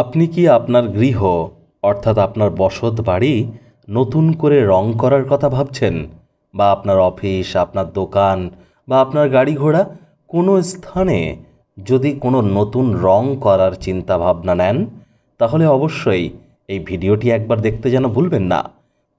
আপনি কি আপনার গৃহ অর্থাৎ আপনার বসত বাড়ি নতুন করে রং করার কথা ভাবছেন বা আপনার অফিস আপনার দোকান বা আপনার গাড়ি ঘোড়া কোনো স্থানে যদি কোনো নতুন রং করার চিন্তা ভাবনা নেন তাহলে অবশ্যই এই ভিডিওটি একবার দেখতে যেন ভুলবেন না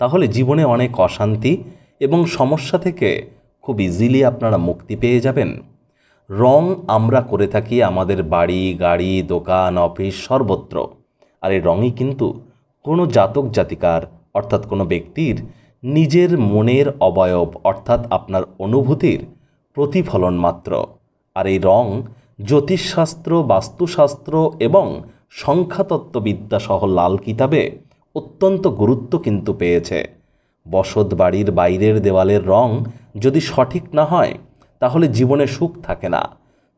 তাহলে জীবনে অনেক অশান্তি এবং সমস্যা থেকে খুব ইজিলি আপনারা মুক্তি পেয়ে যাবেন রং আমরা করে থাকি আমাদের বাড়ি গাড়ি দোকান অফিস সর্বত্র আর এই রঙই কিন্তু কোনো জাতক জাতিকার অর্থাৎ কোনো ব্যক্তির নিজের মনের অবয়ব অর্থাৎ আপনার অনুভূতির প্রতিফলন মাত্র আর এই রং জ্যোতিষশাস্ত্র বাস্তুশাস্ত্র এবং সংখ্যাতত্ত্ববিদ্যা সহ লাল কিতাবে অত্যন্ত গুরুত্ব কিন্তু পেয়েছে বসত বাড়ির বাইরের দেওয়ালের রং যদি সঠিক না হয় তাহলে জীবনে সুখ থাকে না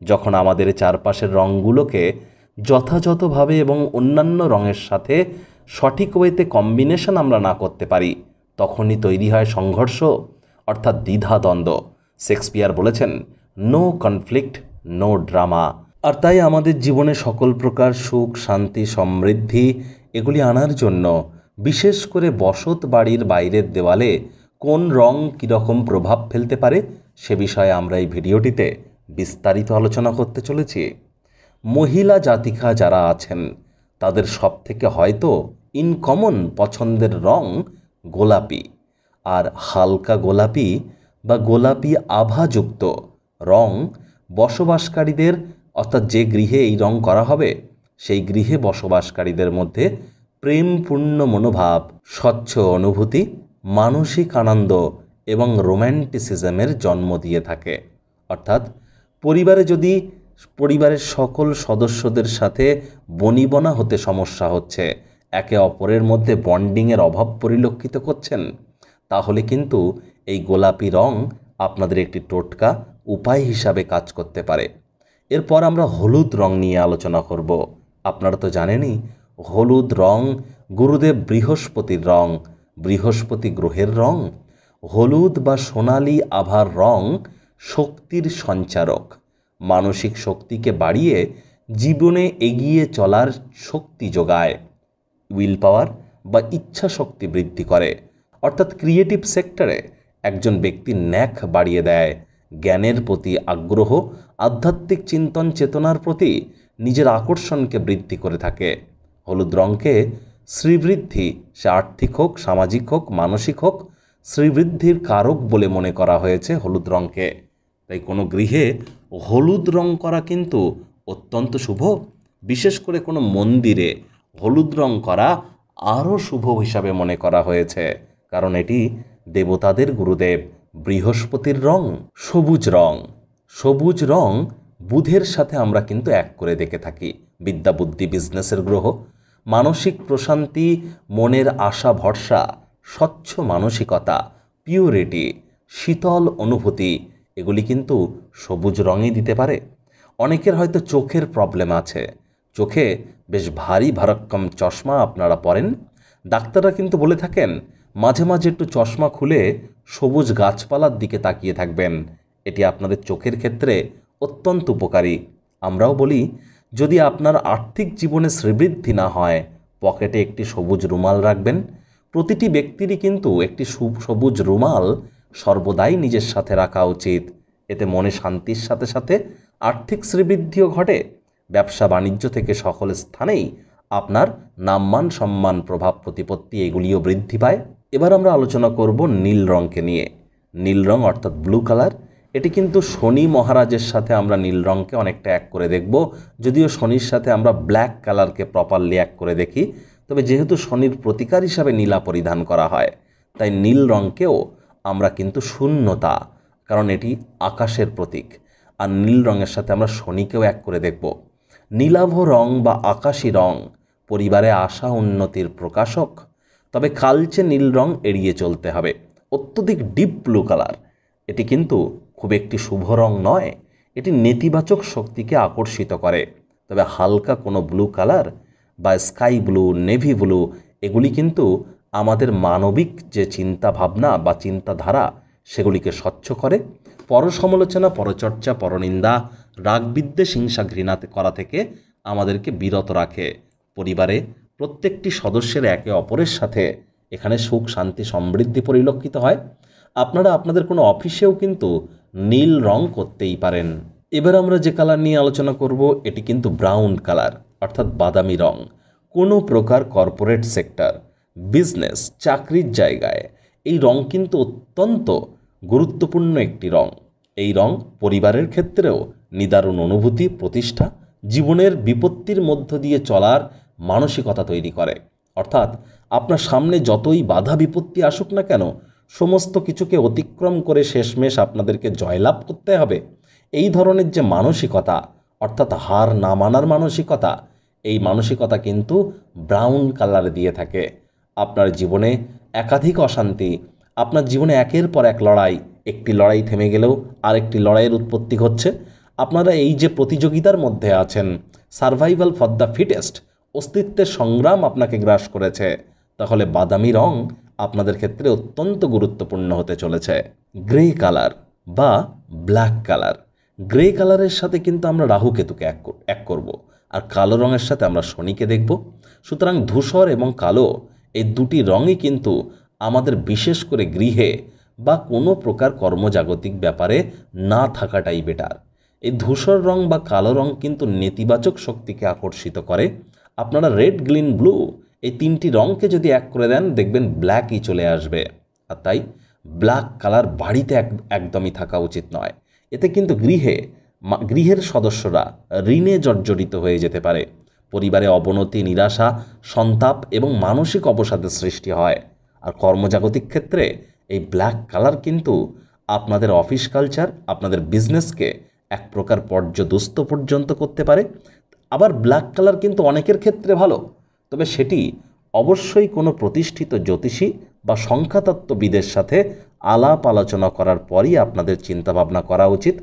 যখন আমাদের চারপাশের রঙগুলোকে যথাযথভাবে এবং অন্যান্য রঙের সাথে সঠিক ওয়েতে কম্বিনেশন আমরা না করতে পারি তখনই তৈরি হয় সংঘর্ষ অর্থাৎ দ্বিধাদ্বন্দ্ব শেক্সপিয়ার বলেছেন নো কনফ্লিক্ট নো ড্রামা আর তাই আমাদের জীবনে সকল প্রকার সুখ শান্তি সমৃদ্ধি এগুলি আনার জন্য বিশেষ করে বসত বাড়ির বাইরের দেওয়ালে কোন রং কীরকম প্রভাব ফেলতে পারে সে বিষয়ে আমরা এই ভিডিওটিতে বিস্তারিত আলোচনা করতে চলেছি মহিলা জাতিকা যারা আছেন তাদের সব থেকে হয়তো ইনকমন পছন্দের রং গোলাপি আর হালকা গোলাপি বা গোলাপি আভাযুক্ত রং বসবাসকারীদের অর্থাৎ যে গৃহে এই রং করা হবে সেই গৃহে বসবাসকারীদের মধ্যে প্রেমপূর্ণ মনোভাব স্বচ্ছ অনুভূতি মানসিক আনন্দ এবং রোম্যান্টিসিজমের জন্ম দিয়ে থাকে অর্থাৎ পরিবারে যদি পরিবারের সকল সদস্যদের সাথে বনিবনা হতে সমস্যা হচ্ছে একে অপরের মধ্যে বন্ডিংয়ের অভাব পরিলক্ষিত করছেন তাহলে কিন্তু এই গোলাপি রং আপনাদের একটি টোটকা উপায় হিসাবে কাজ করতে পারে এরপর আমরা হলুদ রং নিয়ে আলোচনা করব আপনারা তো জানেনই হলুদ রং গুরুদেব বৃহস্পতির রং বৃহস্পতি গ্রহের রং হলুদ বা সোনালি আভার রং শক্তির সঞ্চারক মানসিক শক্তিকে বাড়িয়ে জীবনে এগিয়ে চলার শক্তি যোগায় উইল পাওয়ার বা ইচ্ছা শক্তি বৃদ্ধি করে অর্থাৎ ক্রিয়েটিভ সেক্টরে একজন ব্যক্তির ন্যাক বাড়িয়ে দেয় জ্ঞানের প্রতি আগ্রহ আধ্যাত্মিক চিন্তন চেতনার প্রতি নিজের আকর্ষণকে বৃদ্ধি করে থাকে হলুদ রঙকে শ্রীবৃদ্ধি সে আর্থিক হোক সামাজিক হোক মানসিক হোক শ্রীবৃদ্ধির কারক বলে মনে করা হয়েছে হলুদ রঙকে তাই কোনো গৃহে হলুদ রং করা কিন্তু অত্যন্ত শুভ বিশেষ করে কোনো মন্দিরে হলুদ রং করা আরও শুভ হিসাবে মনে করা হয়েছে কারণ এটি দেবতাদের গুরুদেব বৃহস্পতির রং সবুজ রং সবুজ রং বুধের সাথে আমরা কিন্তু এক করে দেখে থাকি বিদ্যা বুদ্ধি বিজনেসের গ্রহ মানসিক প্রশান্তি মনের আশা ভরসা স্বচ্ছ মানসিকতা পিউরিটি শীতল অনুভূতি এগুলি কিন্তু সবুজ রঙই দিতে পারে অনেকের হয়তো চোখের প্রবলেম আছে চোখে বেশ ভারী ভারক্কম চশমা আপনারা পরেন ডাক্তাররা কিন্তু বলে থাকেন মাঝে মাঝে একটু চশমা খুলে সবুজ গাছপালার দিকে তাকিয়ে থাকবেন এটি আপনাদের চোখের ক্ষেত্রে অত্যন্ত উপকারী আমরাও বলি যদি আপনার আর্থিক জীবনে শ্রীবৃদ্ধি না হয় পকেটে একটি সবুজ রুমাল রাখবেন প্রতিটি ব্যক্তিরই কিন্তু একটি সবুজ রুমাল সর্বদাই নিজের সাথে রাখা উচিত এতে মনে শান্তির সাথে সাথে আর্থিক শ্রীবৃদ্ধিও ঘটে ব্যবসা বাণিজ্য থেকে সকল স্থানেই আপনার নামমান সম্মান প্রভাব প্রতিপত্তি এগুলিও বৃদ্ধি পায় এবার আমরা আলোচনা করব নীল রঙকে নিয়ে নীল রং অর্থাৎ ব্লু কালার এটি কিন্তু শনি মহারাজের সাথে আমরা নীল রঙকে অনেকটা এক করে দেখব যদিও শনির সাথে আমরা ব্ল্যাক কালারকে প্রপারলি এক করে দেখি তবে যেহেতু শনির প্রতিকার হিসাবে নীলা পরিধান করা হয় তাই নীল রঙকেও আমরা কিন্তু শূন্যতা কারণ এটি আকাশের প্রতীক আর নীল রঙের সাথে আমরা শনিকেও এক করে দেখব নীলাভ রং বা আকাশী রং পরিবারে আশা উন্নতির প্রকাশক তবে কালচে নীল রং এড়িয়ে চলতে হবে অত্যধিক ডিপ ব্লু কালার এটি কিন্তু খুব একটি শুভ রং নয় এটি নেতিবাচক শক্তিকে আকর্ষিত করে তবে হালকা কোনো ব্লু কালার বা স্কাই ব্লু নেভি ব্লু এগুলি কিন্তু আমাদের মানবিক যে চিন্তা ভাবনা বা চিন্তাধারা সেগুলিকে স্বচ্ছ করে পরসমালোচনা পরচর্চা পরনিন্দা রাগবিদ্বেষ হিংসা ঘৃণা করা থেকে আমাদেরকে বিরত রাখে পরিবারে প্রত্যেকটি সদস্যের একে অপরের সাথে এখানে সুখ শান্তি সমৃদ্ধি পরিলক্ষিত হয় আপনারা আপনাদের কোনো অফিসেও কিন্তু নীল রং করতেই পারেন এবার আমরা যে কালার নিয়ে আলোচনা করব এটি কিন্তু ব্রাউন কালার অর্থাৎ বাদামি রং কোনো প্রকার কর্পোরেট সেক্টর বিজনেস চাকরির জায়গায় এই রং কিন্তু অত্যন্ত গুরুত্বপূর্ণ একটি রং এই রং পরিবারের ক্ষেত্রেও নিদারুণ অনুভূতি প্রতিষ্ঠা জীবনের বিপত্তির মধ্য দিয়ে চলার মানসিকতা তৈরি করে অর্থাৎ আপনার সামনে যতই বাধা বিপত্তি আসুক না কেন সমস্ত কিছুকে অতিক্রম করে শেষমেশ আপনাদেরকে জয়লাভ করতে হবে এই ধরনের যে মানসিকতা অর্থাৎ হার না মানার মানসিকতা এই মানসিকতা কিন্তু ব্রাউন কালার দিয়ে থাকে আপনার জীবনে একাধিক অশান্তি আপনার জীবনে একের পর এক লড়াই একটি লড়াই থেমে গেলেও আরেকটি লড়াইয়ের উৎপত্তি হচ্ছে আপনারা এই যে প্রতিযোগিতার মধ্যে আছেন সার্ভাইভাল ফর দ্য ফিটেস্ট অস্তিত্বের সংগ্রাম আপনাকে গ্রাস করেছে তাহলে বাদামি রং আপনাদের ক্ষেত্রে অত্যন্ত গুরুত্বপূর্ণ হতে চলেছে গ্রে কালার বা ব্ল্যাক কালার গ্রে কালারের সাথে কিন্তু আমরা রাহুকেতুকে এক এক করবো আর কালো রঙের সাথে আমরা শনিকে দেখব সুতরাং ধূসর এবং কালো এই দুটি রঙই কিন্তু আমাদের বিশেষ করে গৃহে বা কোনো প্রকার কর্মজাগতিক ব্যাপারে না থাকাটাই বেটার এই ধূসর রং বা কালো রং কিন্তু নেতিবাচক শক্তিকে আকর্ষিত করে আপনারা রেড গ্রিন ব্লু এই তিনটি রঙকে যদি এক করে দেন দেখবেন ব্ল্যাকই চলে আসবে আর তাই ব্ল্যাক কালার বাড়িতে একদমই থাকা উচিত নয় এতে কিন্তু গৃহে গৃহের সদস্যরা ঋণে জর্জরিত হয়ে যেতে পারে পরিবারে অবনতি নিরাশা সন্তাপ এবং মানসিক অবসাদের সৃষ্টি হয় আর কর্মজাগতিক ক্ষেত্রে এই ব্ল্যাক কালার কিন্তু আপনাদের অফিস কালচার আপনাদের বিজনেসকে এক প্রকার পর্যদুস্ত পর্যন্ত করতে পারে আবার ব্ল্যাক কালার কিন্তু অনেকের ক্ষেত্রে ভালো তবে সেটি অবশ্যই কোনো প্রতিষ্ঠিত জ্যোতিষী বা সংখ্যাতত্ত্ববিদের সাথে আলাপ আলোচনা করার পরই আপনাদের চিন্তাভাবনা করা উচিত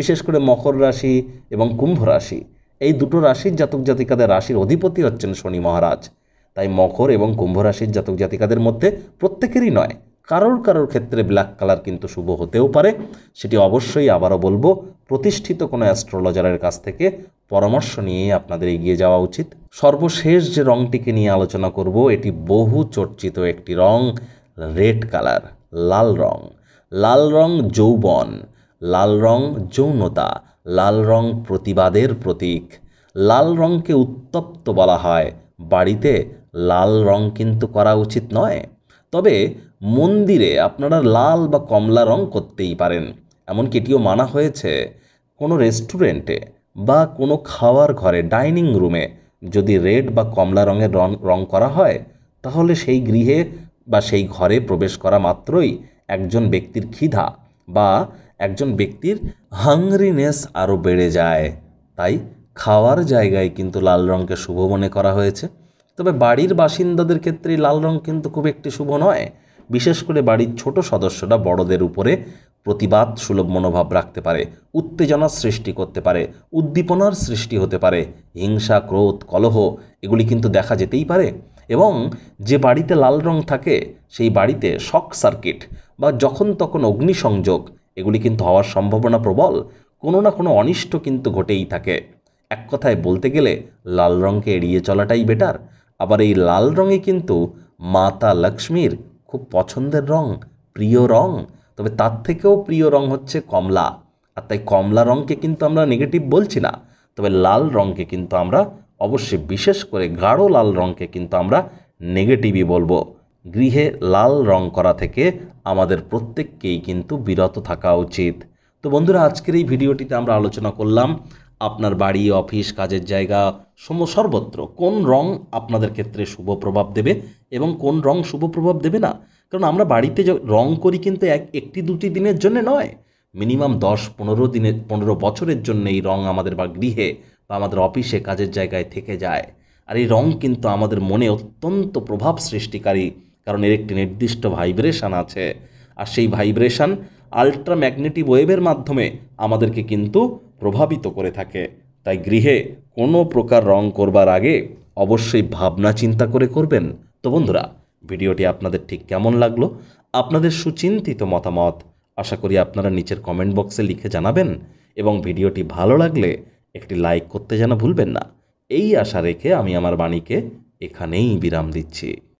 বিশেষ করে মকর রাশি এবং কুম্ভ রাশি এই দুটো রাশির জাতক জাতিকাদের রাশির অধিপতি হচ্ছেন শনি মহারাজ তাই মকর এবং কুম্ভ রাশির জাতক জাতিকাদের মধ্যে প্রত্যেকেরই নয় কারোর কারোর ক্ষেত্রে ব্ল্যাক কালার কিন্তু শুভ হতেও পারে সেটি অবশ্যই আবারও বলবো প্রতিষ্ঠিত কোনো অ্যাস্ট্রোলজারের কাছ থেকে পরামর্শ নিয়ে আপনাদের এগিয়ে যাওয়া উচিত সর্বশেষ যে রঙটিকে নিয়ে আলোচনা করব এটি বহু চর্চিত একটি রং রেড কালার লাল রং লাল রং যৌবন লাল রং যৌনতা লাল রং প্রতিবাদের প্রতীক লাল রঙকে উত্তপ্ত বলা হয় বাড়িতে লাল রং কিন্তু করা উচিত নয় তবে মন্দিরে আপনারা লাল বা কমলা রং করতেই পারেন এমনকি এটিও মানা হয়েছে কোনো রেস্টুরেন্টে বা কোনো খাওয়ার ঘরে ডাইনিং রুমে যদি রেড বা কমলা রঙের রং রং করা হয় তাহলে সেই গৃহে বা সেই ঘরে প্রবেশ করা মাত্রই একজন ব্যক্তির ক্ষিধা বা একজন ব্যক্তির হাংরিনেস আরও বেড়ে যায় তাই খাওয়ার জায়গায় কিন্তু লাল রঙকে শুভ মনে করা হয়েছে তবে বাড়ির বাসিন্দাদের ক্ষেত্রে লাল রং কিন্তু খুব একটি শুভ নয় বিশেষ করে বাড়ির ছোট সদস্যরা বড়দের উপরে প্রতিবাদ সুলভ মনোভাব রাখতে পারে উত্তেজনার সৃষ্টি করতে পারে উদ্দীপনার সৃষ্টি হতে পারে হিংসা ক্রোধ কলহ এগুলি কিন্তু দেখা যেতেই পারে এবং যে বাড়িতে লাল রং থাকে সেই বাড়িতে শক সার্কিট বা যখন তখন অগ্নিসংযোগ এগুলি কিন্তু হওয়ার সম্ভাবনা প্রবল কোনো না কোনো অনিষ্ট কিন্তু ঘটেই থাকে এক কথায় বলতে গেলে লাল রঙকে এড়িয়ে চলাটাই বেটার আবার এই লাল রঙে কিন্তু মাতা লক্ষ্মীর খুব পছন্দের রং প্রিয় রং তবে তার থেকেও প্রিয় রং হচ্ছে কমলা আর তাই কমলা রঙকে কিন্তু আমরা নেগেটিভ বলছি না তবে লাল রঙকে কিন্তু আমরা অবশ্যই বিশেষ করে গাঢ় লাল রঙকে কিন্তু আমরা নেগেটিভই বলবো গৃহে লাল রং করা থেকে আমাদের প্রত্যেককেই কিন্তু বিরত থাকা উচিত তো বন্ধুরা আজকের এই ভিডিওটিতে আমরা আলোচনা করলাম আপনার বাড়ি অফিস কাজের জায়গা সম সর্বত্র কোন রং আপনাদের ক্ষেত্রে শুভ প্রভাব দেবে এবং কোন রং শুভ প্রভাব দেবে না কারণ আমরা বাড়িতে রং করি কিন্তু এক একটি দুটি দিনের জন্য নয় মিনিমাম দশ পনেরো দিনের পনেরো বছরের জন্য এই রং আমাদের বা গৃহে বা আমাদের অফিসে কাজের জায়গায় থেকে যায় আর এই রং কিন্তু আমাদের মনে অত্যন্ত প্রভাব সৃষ্টিকারী কারণ এর একটি নির্দিষ্ট ভাইব্রেশান আছে আর সেই ভাইব্রেশান আলট্রাম্যাগনেটিক ওয়েভের মাধ্যমে আমাদেরকে কিন্তু প্রভাবিত করে থাকে তাই গৃহে কোনো প্রকার রং করবার আগে অবশ্যই ভাবনা চিন্তা করে করবেন তো বন্ধুরা ভিডিওটি আপনাদের ঠিক কেমন লাগলো আপনাদের সুচিন্তিত মতামত আশা করি আপনারা নিচের কমেন্ট বক্সে লিখে জানাবেন এবং ভিডিওটি ভালো লাগলে একটি লাইক করতে যেন ভুলবেন না এই আশা রেখে আমি আমার বাণীকে এখানেই বিরাম দিচ্ছি